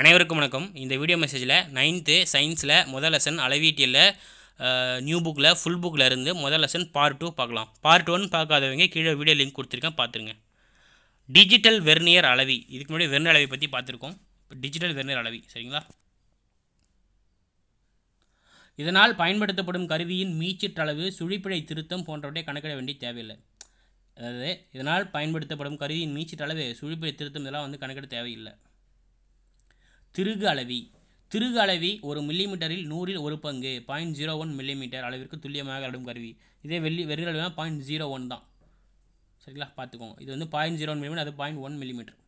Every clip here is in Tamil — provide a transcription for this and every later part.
அனைவருக்கும் வணக்கம் இந்த வீடியோ மெசேஜில் நைன்த்து சயின்ஸில் முதல் லெசன் அளவீட்டியலில் நியூ புக்கில் ஃபுல் புக்கில் இருந்து முதல் லெசன் பார்ட் டூ பார்க்கலாம் பார்ட் ஒன் பார்க்காதவங்க கீழே வீடியோ லிங்க் கொடுத்துருக்கேன் பார்த்துருங்க டிஜிட்டல் வெர்னியர் அளவி இதுக்கு முன்னாடி வெர்னியர் அளவை பற்றி பார்த்துருக்கோம் இப்போ டிஜிட்டல் வெர்னியர் அளவி சரிங்களா இதனால் பயன்படுத்தப்படும் கருவியின் மீச்சிற்றளவு சுழிப்பிழை திருத்தம் போன்றவற்றை கணக்கிட வேண்டிய தேவையில்லை அதாவது இதனால் பயன்படுத்தப்படும் கருவியின் மீச்சிற்றளவு சுழிப்பிழை திருத்தம் இதெல்லாம் வந்து கணக்கிட தேவையில்லை திருகு அளவி திருகு அளவி ஒரு மில்லிமீட்டரில் நூறில் ஒரு பங்கு பாயிண்ட் ஜீரோ ஒன் மில்லிமீட்டர் அளவிற்கு துல்லியமாக அளடும் கருவி இதே வெள்ளி வெறும் அளவுனா பாயிண்ட் ஜீரோ ஒன் தான் சரிங்களா பார்த்துக்கோங்க இது வந்து பாயிண்ட் ஜீரோ ஒன் மில்லிமீட்டர் அது பாயிண்ட் ஒன் மில்லிமீட்டர்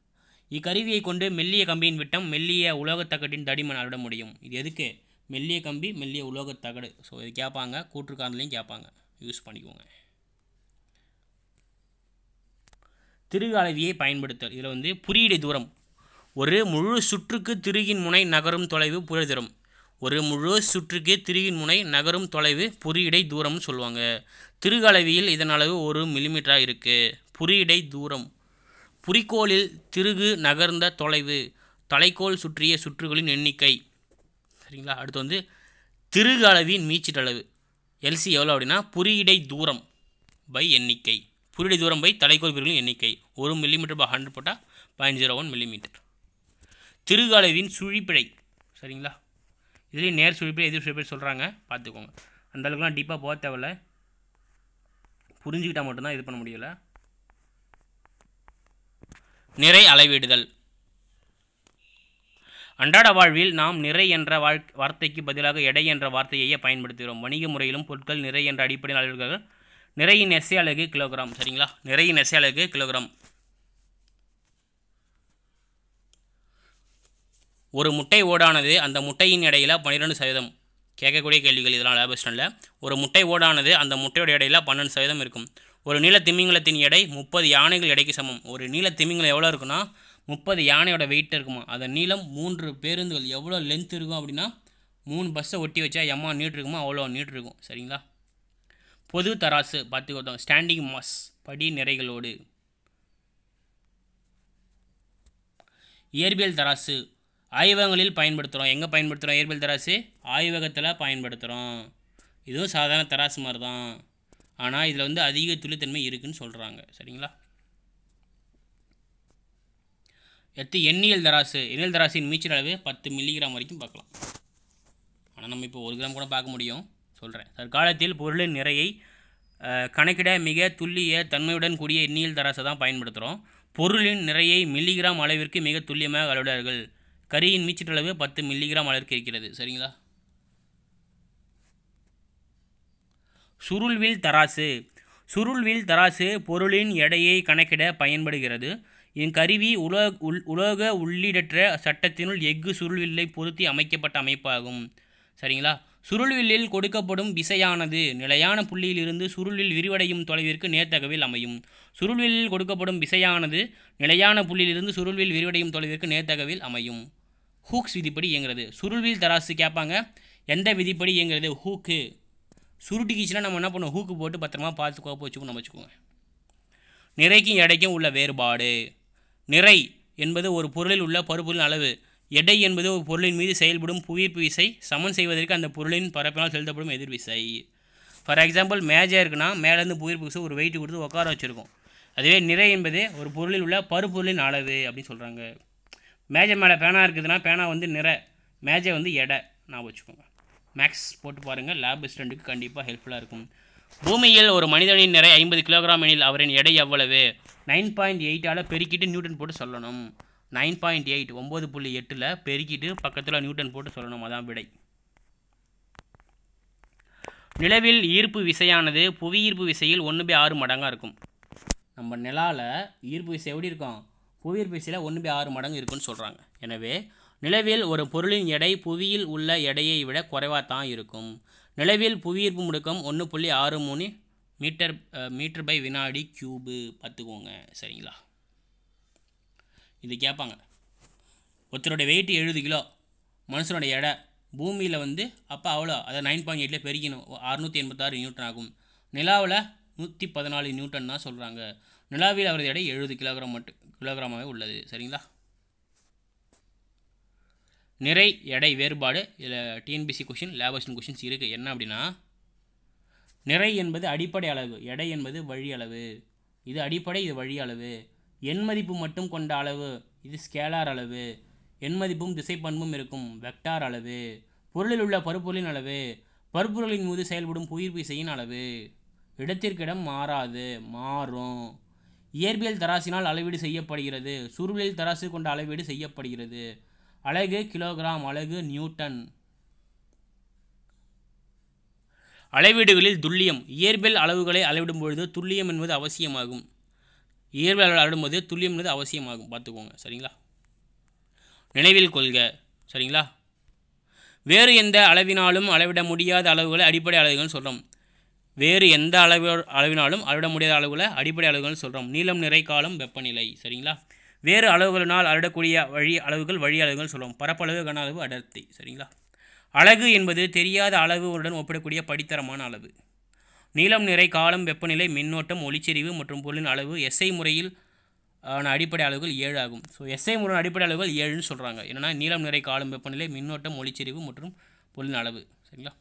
இக்கருவியை கொண்டு மெல்லிய கம்பியின் விட்டம் மெல்லிய உலோகத்தகட்டின் தடிமன் அளவிட முடியும் இது எதுக்கு மெல்லிய கம்பி மெல்லிய உலோகத்தகடு ஸோ இது கேட்பாங்க கூற்றுக்காரன்லையும் கேட்பாங்க யூஸ் பண்ணிக்கோங்க திருகு அளவியை பயன்படுத்தல் இதில் வந்து குறியீடு தூரம் ஒரு முழு சுற்றுக்கு திருகின் முனை நகரும் தொலைவு புரிதரும் ஒரு முழு சுற்றுக்கு திருகின் முனை நகரும் தொலைவு புரியடை தூரம்னு சொல்லுவாங்க திருகளவியில் இதன் அளவு ஒரு மில்லிமீட்டராக இருக்குது புரியடை தூரம் புரிக்கோளில் திருகு நகர்ந்த தொலைவு தலைக்கோள் சுற்றிய சுற்றுகளின் எண்ணிக்கை சரிங்களா அடுத்து வந்து திருகு அளவின் மீச்சிட்டளவு எல்சி எவ்வளோ அப்படின்னா புரியடை தூரம் பை எண்ணிக்கை புரியடை தூரம் பை தலைக்கோள் பிரிவுகளின் எண்ணிக்கை ஒரு மில்லிமீட்டர் பை ஹண்ட்ரட் போட்டால் பாயிண்ட் ஜீரோ ஒன் மில்லிமீட்டர் திருகளவின் சுழிப்பிழை சரிங்களா இதுலேயும் நேர் சுழிப்பிழை எதிர் சுழிப்பிழை சொல்கிறாங்க பார்த்துக்கோங்க அந்த அளவுக்குலாம் டீப்பாக போக தேவையில்ல புரிஞ்சுக்கிட்டால் மட்டும்தான் இது பண்ண முடியலை நிறை அளவிடுதல் அன்றாட வாழ்வில் நாம் நிறை என்ற வாழ் வார்த்தைக்கு பதிலாக எடை என்ற வார்த்தையையே பயன்படுத்துகிறோம் வணிக முறையிலும் பொருட்கள் நிறை என்ற அடிப்படையில் அளவுகள் நிறையின் நெசை அழகு கிலோகிராம் சரிங்களா நிறையின் நெசை அழகு கிலோகிராம் ஒரு முட்டை ஓடானது அந்த முட்டையின் இடையில் பன்னிரெண்டு சதவீதம் கேட்கக்கூடிய கேள்விகள் இதெல்லாம் லேபஸ்டனில் ஒரு முட்டை ஓடானது அந்த முட்டையோட இடையில் பன்னெண்டு சதவீதம் இருக்கும் ஒரு நீள திமிங்கலத்தின் எடை முப்பது யானைகள் எடைக்கு சமம் ஒரு நீள திமிங்கலம் எவ்வளோ இருக்குன்னா முப்பது யானையோட வெயிட் இருக்குமா அதன் நீளம் மூன்று பேருந்துகள் எவ்வளோ லென்த் இருக்கும் அப்படின்னா மூணு பஸ்ஸை ஒட்டி வச்சா எம்மா நீட் இருக்குமோ அவ்வளோ நீட் இருக்கும் சரிங்களா பொது தராசு பார்த்துக்கோத்தோம் ஸ்டாண்டிங் மாஸ் படி நிறைகளோடு இயற்பியல் தராசு ஆய்வகங்களில் பயன்படுத்துகிறோம் எங்கே பயன்படுத்துகிறோம் இயற்பியல் தராசு ஆய்வகத்தில் பயன்படுத்துகிறோம் இதுவும் சாதாரண தராசு மாதிரி தான் ஆனால் இதில் வந்து அதிக துளித்தன்மை இருக்குதுன்னு சொல்கிறாங்க சரிங்களா எத்து எண்ணியல் தராசு எண்ணியல் தராசின் மீச்சல் அளவு பத்து மில்லிகிராம் வரைக்கும் பார்க்கலாம் ஆனால் நம்ம இப்போ ஒரு கிராம் கூட பார்க்க முடியும் சொல்கிறேன் தற்காலத்தில் பொருளின் நிறையை கணக்கிட மிக துல்லிய தன்மையுடன் கூடிய எண்ணியல் தராசை தான் பயன்படுத்துகிறோம் பொருளின் நிறையை மில்லிகிராம் அளவிற்கு மிக துல்லியமாக அளவிடார்கள் கரியின் மீச்சிற்றளவு பத்து மில்லிகிராம் அளவிற்கு இருக்கிறது சரிங்களா சுருள்வில் தராசு சுருள்வில் தராசு பொருளின் எடையை கணக்கிட பயன்படுகிறது இக்கருவி உலோ உள் உலோக உள்ளிடற்ற சட்டத்தினுள் எஃகு சுருள்வில்லை பொருத்தி அமைக்கப்பட்ட அமைப்பாகும் சரிங்களா சுருள்வில்லில் கொடுக்கப்படும் விசையானது நிலையான புள்ளியிலிருந்து சுருளில் விரிவடையும் தொலைவிற்கு நேர்த்தகவில் அமையும் சுருள்வில்லில் கொடுக்கப்படும் விசையானது நிலையான புள்ளியிலிருந்து சுருள்வில் விரிவடையும் தொலைவிற்கு நேர்த்தகவில் அமையும் ஹூக்ஸ் விதிப்படி இயங்குறது சுருள்வில் தராசு கேட்பாங்க எந்த விதிப்படி இயங்குறது ஹூக்கு சுருட்டிக்கிச்சுன்னா நம்ம என்ன பண்ணுவோம் ஹூக்கு போட்டு பத்திரமா பார்த்து கோப்பு வச்சுக்கோ நம்ம வச்சுக்கோங்க நிறைக்கும் எடைக்கும் உள்ள வேறுபாடு நிறை என்பது ஒரு பொருளில் உள்ள பருப்பொருளின் அளவு எடை என்பது ஒரு பொருளின் மீது செயல்படும் புவிப்பு விசை சமன் செய்வதற்கு அந்த பொருளின் பரப்பினால் செலுத்தப்படும் எதிர்விசை ஃபார் எக்ஸாம்பிள் மேஜாக இருக்குன்னா மேலேருந்து புவியீர்ப்பு விசை ஒரு வெயிட் கொடுத்து உட்கார வச்சுருக்கோம் அதுவே நிறை என்பது ஒரு பொருளில் உள்ள பருப்பொருளின் அளவு அப்படின்னு சொல்கிறாங்க மேஜை மேலே பேனா இருக்குதுன்னா பேனா வந்து நிற மேஜை வந்து எடை நான் வச்சுக்கோங்க மேக்ஸ் போட்டு பாருங்கள் லேப் ஸ்டூடெண்ட்டுக்கு கண்டிப்பாக ஹெல்ப்ஃபுல்லாக இருக்கும் பூமியில் ஒரு மனிதனின் நிறை ஐம்பது கிலோகிராம் எனில் அவரின் எடை எவ்வளவு நைன் பாயிண்ட் எயிட்டால் பெருக்கிட்டு நியூட்டன் போட்டு சொல்லணும் நைன் பாயிண்ட் எயிட் ஒம்பது புள்ளி எட்டில் பெருக்கிட்டு பக்கத்தில் நியூட்டன் போட்டு சொல்லணும் அதான் விடை நிலவில் ஈர்ப்பு விசையானது புவி ஈர்ப்பு விசையில் ஒன்று பை ஆறு மடங்காக இருக்கும் நம்ம நிலாவில் ஈர்ப்பு விசை எப்படி இருக்கும் புவியர்பீசியில் ஒன்று போய் ஆறு மடங்கு இருக்குன்னு சொல்கிறாங்க எனவே நிலவில் ஒரு பொருளின் எடை புவியில் உள்ள எடையை விட குறைவாக தான் இருக்கும் நிலவில் புவியீர்ப்பு முடுக்கம் ஒன்று புள்ளி ஆறு மூணு மீட்டர் மீட்டர் பை வினாடி கியூபு பார்த்துக்கோங்க சரிங்களா இது கேட்பாங்க ஒருத்தருடைய வெயிட் எழுபது கிலோ மனுஷனுடைய எடை பூமியில் வந்து அப்போ அவ்வளோ அதை நைன் பாயிண்ட் எயிட்டில் பெருகினோம் அறுநூற்றி எண்பத்தாறு நியூட்டன் ஆகும் நிலாவில் நூற்றி பதினாலு நியூட்டன் தான் சொல்கிறாங்க நிலாவில் அவரது எடை எழுபது கிலோகிராம் மட்டும் கிலோகிராமாகவே உள்ளது சரிங்களா நிறை எடை வேறுபாடு இதில் டிஎன்பிசி கொஷின் லேபர்ஷன் கொஷின்ஸ் இருக்குது என்ன அப்படின்னா நிறை என்பது அடிப்படை அளவு எடை என்பது வழி அளவு இது அடிப்படை இது வழி அளவு எண்மதிப்பு மட்டும் கொண்ட அளவு இது ஸ்கேலார் அளவு எண்மதிப்பும் திசை பண்பும் இருக்கும் வெக்டார் அளவு பொருளில் உள்ள பருப்பொருளின் அளவு பருப்பொருளின் மீது செயல்படும் புயிர் பிசையின் அளவு இடத்திற்கிடம் மாறாது மாறும் இயற்பியல் தராசினால் அளவீடு செய்யப்படுகிறது சுருளில் தராசு கொண்ட அளவீடு செய்யப்படுகிறது அழகு கிலோகிராம் அழகு நியூட்டன் அளவீடுகளில் துல்லியம் இயற்பியல் அளவுகளை அளவிடும் பொழுது துல்லியம் என்பது அவசியமாகும் இயற்பியல் அளவு போது துல்லியம் என்பது அவசியமாகும் பார்த்துக்கோங்க சரிங்களா நினைவில் கொள்க சரிங்களா வேறு எந்த அளவினாலும் அளவிட முடியாத அளவுகளை அடிப்படை அளவுகள்னு சொல்கிறோம் வேறு எந்த அளவு அளவினாலும் அளவிட முடியாத அளவில் அடிப்படை அளவுகள்னு சொல்கிறோம் நீளம் நிறை காலம் வெப்பநிலை சரிங்களா வேறு அளவுகளினால் அளவிடக்கூடிய வழி அளவுகள் வழி அளவுகள் சொல்லுவோம் பரப்பளவு கன அளவு அடர்த்தி சரிங்களா அழகு என்பது தெரியாத அளவுகளுடன் ஒப்பிடக்கூடிய படித்தரமான அளவு நீளம் நிறை காலம் வெப்பநிலை மின்னோட்டம் ஒளிச்செறிவு மற்றும் பொருளின் அளவு எஸ்ஐ முறையில் ஆன அடிப்படை அளவுகள் ஏழு ஆகும் ஸோ எஸ்ஐ முறையின் அடிப்படை அளவுகள் ஏழுன்னு சொல்கிறாங்க என்னென்னா நீளம் நிறை காலம் வெப்பநிலை மின்னோட்டம் ஒளிச்செறிவு மற்றும் பொருளின் அளவு சரிங்களா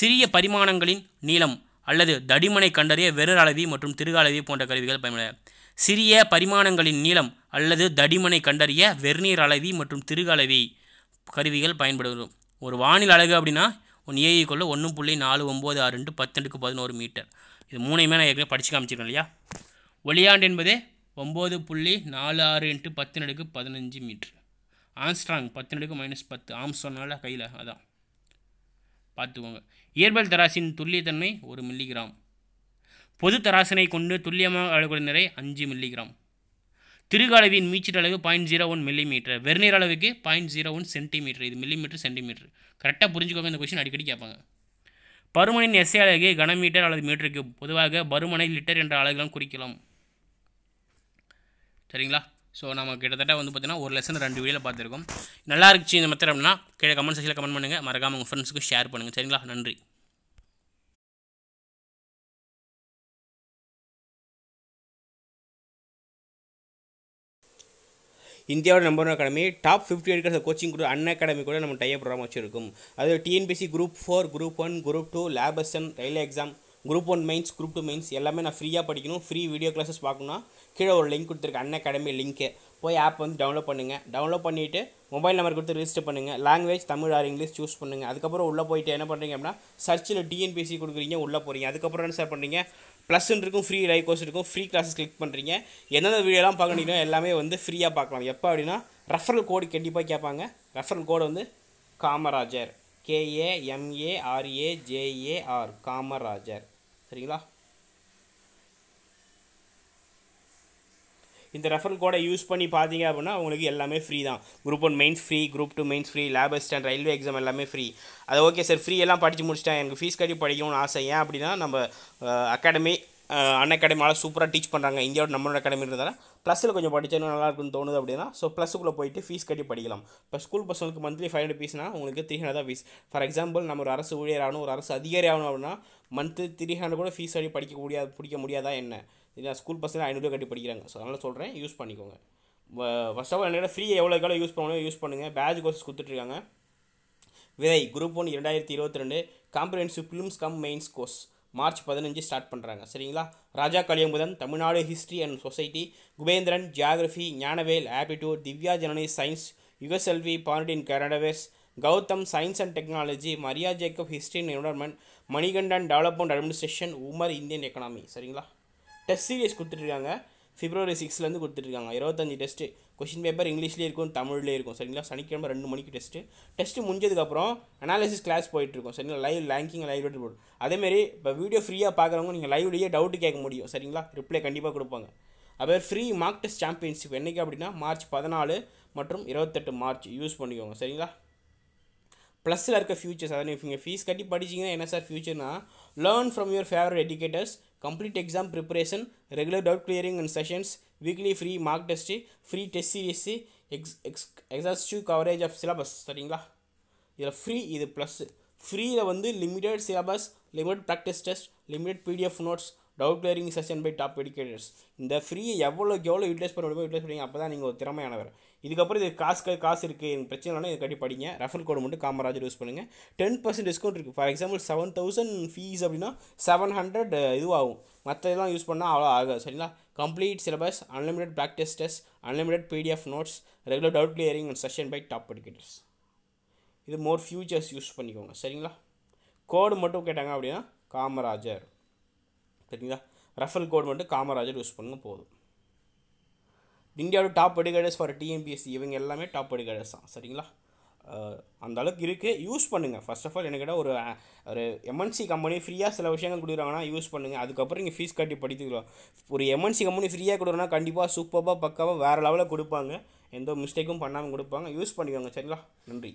சிறிய பரிமாணங்களின் நீளம் அல்லது தடிமனை கண்டறிய வெறு அளவி மற்றும் திருக அளவி போன்ற கருவிகள் பயன்பட சிறிய பரிமாணங்களின் நீளம் அல்லது தடிமனை கண்டறிய வெர்நீர் அளவி மற்றும் திருக அளவி கருவிகள் பயன்படுகிறோம் ஒரு வானில் அழகு அப்படின்னா ஒன் கொள்ள ஒன்று புள்ளி நாலு ஒம்பது ஆறு ரெண்டு பத்தெண்டுக்கு பதினோரு மீட்டர் இது மூணையுமே நான் ஏற்கனவே படித்து காமிச்சிருக்கேன் இல்லையா ஒளியாண்டு என்பது ஒம்பது புள்ளி நாலு ஆறு இன்ட்டு பத்தினடுக்கு பதினஞ்சு மீட்ரு ஆம்ஸ்ட்ராங் பத்தினடுக்கு மைனஸ் பத்து சொன்னால கையில் அதான் பார்த்துக்கோங்க இயற்பல் தராசின் துல்லியத்தன்மை ஒரு மில்லிகிராம் பொது தராசினை கொண்டு துல்லியமாக அளவிடும் நிறை அஞ்சு மில்லிகிராம் திருகு அளவின் மீச்சர் அளவு point zero one millimetre vernier அளவுக்கு பாயிண்ட் ஜீரோ ஒன் சென்டிமீட்டர் இது மில்லிமீட்டர் சென்டிமீட்டர் கரெக்டாக புரிஞ்சுக்கோங்க இந்த கொஸ்டின் அடிக்கடி கேட்பாங்க பருமனின் எஸ்ஐ அழகு கனமீட்டர் அல்லது மீட்டருக்கு பொதுவாக பருமனை லிட்டர் என்ற அழகுலாம் குறிக்கலாம் சரிங்களா ஸோ நம்ம கிட்டத்தட்ட வந்து பார்த்திங்கன்னா ஒரு லெசன் ரெண்டு வீடியோ பார்த்துருக்கோம் நல்லா இருந்துச்சு இந்த மெத்தட் அப்படின்னா கீழே கமெண்ட் செக்ஷனில் கமெண்ட் பண்ணுங்கள் மறக்காமல் உங்கள் ஃப்ரெண்ட்ஸுக்கு ஷேர் பண்ணுங்கள் சரிங்களா நன்றி இந்தியாவோட number one academy top fifty எடுக்கிற கோச்சிங் குரூப் அன் அகாடமி கூட நம்ம டைய ப்ரோக்ராம் வச்சுருக்கும் அது TNPSC group four group one group two லேபசன் railway exam group one mains group two mains எல்லாமே நான் ஃப்ரீயாக படிக்கணும் ஃப்ரீ வீடியோ கிளாஸஸ் பார்க்கணும்னா கீழே ஒரு லிங்க் கொடுத்துருக்கு அன் அகாடமி லிங்க்கு போய் ஆப் வந்து டவுன்லோட் பண்ணுங்கள் டவுன்லோட் பண்ணிவிட்டு மொபைல் நம்பர் கொடுத்து ரிஜிஸ்டர் பண்ணுங்கள் language Tamil or English choose பண்ணுங்கள் அதுக்கப்புறம் உள்ளே போயிட்டு என்ன பண்ணுறீங்க அப்படின்னா சர்ச்சில் டிஎன்பிசி கொடுக்குறீங்க உள்ளே போகிறீங்க அதுக்கப்புறம் என்ன சார் பண்ணுறீங்க ப்ளஸ்ன்னு இருக்கும் ஃப்ரீ லைவ் கோர்ஸ் இருக்கும் ஃப்ரீ கிளாஸஸ் கிளிக் பண்ணுறீங்க எந்தெந்த வீடியோலாம் பார்க்கணும் எல்லாமே வந்து ஃப்ரீயாக பார்க்கலாம் எப்போ அப்படின்னா ரெஃபரல் கோடு கண்டிப்பாக கேட்பாங்க ரெஃபரல் கோடு வந்து காமராஜர் கேஏஎம்ஏஆர்ஏஜேஏஆர் காமராஜர் சரிங்களா இந்த ரெஃபரல் கோடை யூஸ் பண்ணி பார்த்தீங்க அப்படின்னா உங்களுக்கு எல்லாமே ஃப்ரீ தான் group one mains free group two mains free lab assistant railway exam எல்லாமே ஃப்ரீ அது ஓகே சார் ஃப்ரீ எல்லாம் படித்து முடிச்சிட்டேன் எனக்கு ஃபீஸ் கட்டி படிக்கணும்னு ஆசை ஏன் அப்படின்னா நம்ம அகாடமி அன் அகாடமியால் சூப்பராக டீச் பண்ணுறாங்க இந்தியாவோட நம்மளோட அகாடமி இருந்தாலும் ப்ளஸில் கொஞ்சம் படித்தாலும் நல்லா இருக்குன்னு தோணுது அப்படின்னா ஸோ ப்ளஸுக்குள்ளே போயிட்டு ஃபீஸ் கட்டி படிக்கலாம் இப்போ ஸ்கூல் பசங்களுக்கு மந்த்லி ஃபைவ் ஹண்ட்ரட் ஃபீஸ்னா உங்களுக்கு த்ரீ ஹண்ட்ரட் தான் ஃபீஸ் ஃபார் எக்ஸாம்பிள் நம்ம ஒரு அரசு ஊழியர் ஆகணும் ஒரு அரசு அதிகாரி ஆகணும் அப்படின்னா மந்த்து த்ரீ ஹண்ட்ரட் கூட ஃபீஸ் கட்டி படிக்க முடியாது பிடிக்க முடியாதா என்ன இல்லை ஸ்கூல் பஸ்ஸில் ஐநூறுரூவா கட்டி படிக்கிறாங்க ஸோ அதனால் சொல்கிறேன் யூஸ் பண்ணிக்கோங்க ஃபஸ்ட் ஆஃப் ஆல் என்னோட ஃப்ரீ எவ்வளோ எவ்வளோ யூஸ் பண்ணணும் யூஸ் பண்ணுங்கள் பேஜ் கோர்ஸ் கொடுத்துட்ருக்காங்க விதை குரூப் ஒன் இரண்டாயிரத்தி இருபத்தி ரெண்டு comprehensive prelims cum mains course March பதினஞ்சு ஸ்டார்ட் பண்ணுறாங்க சரிங்களா Raja Kaliamuthan Tamil Nadu history and society Kubendran geography Gnanavel aptitude Divya Janani science யுஎஸ்எல்வி பாண்டின் கரடவேஸ் Gautham science and technology Maria Jacob history and environment Manikandan development administration Umar Indian economy சரிங்களா டெஸ்ட் சீரியஸ் கொடுத்துட்ருக்காங்க ஃபிப்ரவரி சிக்ஸ்லேருந்து கொடுத்துட்ருக்காங்க இருபத்தஞ்சி டெஸ்ட்டு கொஷின் பேப்பர் இங்கிலீஷ்லேயே இருக்கும் தமிழ்லேயே இருக்கும் சரிங்களா சனிக்கிழமை ரெண்டு மணிக்கு டெஸ்ட்டு டெஸ்ட்டு முடிஞ்சதுக்கப்புறம் அனாலிசிஸ் கிளாஸ் போயிட்டுருக்கும் சரிங்களா லைவ் லேங்கிங் லைவ் போடும் அதேமாரி இப்போ வீடியோ ஃப்ரீயாக பார்க்குறவங்க நீங்கள் லைவ்லேயே டவுட்டு கேட்க முடியும் சரிங்களா ரிப்ளை கண்டிப்பாக கொடுப்பாங்க அதே ஃப்ரீ மார்க் டெஸ்ட் சாம்பியன்ஷிப் என்றைக்கு அப்படின்னா மார்ச் பதினாலு மற்றும் இருபத்தெட்டு மார்ச் யூஸ் பண்ணிக்கோங்க சரிங்களா ப்ளஸில் இருக்க ஃபியூச்சர்ஸ் அதாவது நீங்கள் ஃபீஸ் கட்டி படிச்சிங்கன்னா என்ன சார் ஃபியூச்சர்னா learn from your favourite educators complete exam preparation regular doubt clearing and sessions weekly free mock test free test series ex ex exhaustive coverage of syllabus சரிங்களா இதில் ஃப்ரீ இது ப்ளஸ்ஸு ஃப்ரீயில் வந்து limited syllabus limit practice test limited PDF notes doubt clearing session by top educators இந்த ஃப்ரீயை எவ்வளோ எவ்வளோ யூட்டிலைஸ் பண்ண முடியுமோ யூட்டிலைஸ் பண்ணுவீங்க அப்போ தான் நீங்கள் ஒரு திறமையானவர் இதுக்கப்புறம் இது காசு காசு இருக்குது என் பிரச்சனை இல்லை கட்டி படிங்க ரெஃபர் கோடு மட்டும் காமராஜர் யூஸ் பண்ணுங்கள் டென் பர்சன்ட் டிஸ்கவுண்ட் இருக்குது for example seven thousand fees அப்படின்னா செவன் ஹண்ட்ரட் இதுவாகும் மற்ற இதெல்லாம் யூஸ் பண்ணால் அவ்வளோ ஆகாது சரிங்களா complete syllabus unlimited practice test unlimited PDF notes regular doubt clearing and session by top educators இது மோர் ஃபியூச்சர்ஸ் யூஸ் பண்ணிக்கோங்க சரிங்களா கோடு மட்டும் கேட்டாங்க அப்படின்னா காமராஜர் சரிங்களா ரஃபல் கோடு மட்டும் காமராஜர் யூஸ் பண்ணுங்க போதும் இந்தியாவோட டாப் எடிகேட்டர்ஸ் ஃபார் டிஎன்பிஎஸ்சி இவங்க எல்லாமே டாப் எடிகேட்டர்ஸ் தான் சரிங்களா அந்த அளவுக்கு இருக்குது யூஸ் பண்ணுங்கள் ஃபர்ஸ்ட் ஆஃப் ஆல் எனக்கு ஒரு ஒரு எம்என்சி கம்பெனி ஃப்ரீயாக சில விஷயங்கள் கொடுக்குறாங்கன்னா யூஸ் பண்ணுங்கள் அதுக்கப்புறம் நீங்கள் ஃபீஸ் கட்டி படித்துக்கலாம் ஒரு எம்என்சி கம்பெனி ஃப்ரீயாக கொடுக்குறனா கண்டிப்பாக சூப்பராக பக்காவாக வேறு லெவலில் கொடுப்பாங்க எந்த மிஸ்டேக்கும் பண்ணாமல் கொடுப்பாங்க யூஸ் பண்ணிக்கோங்க சரிங்களா நன்றி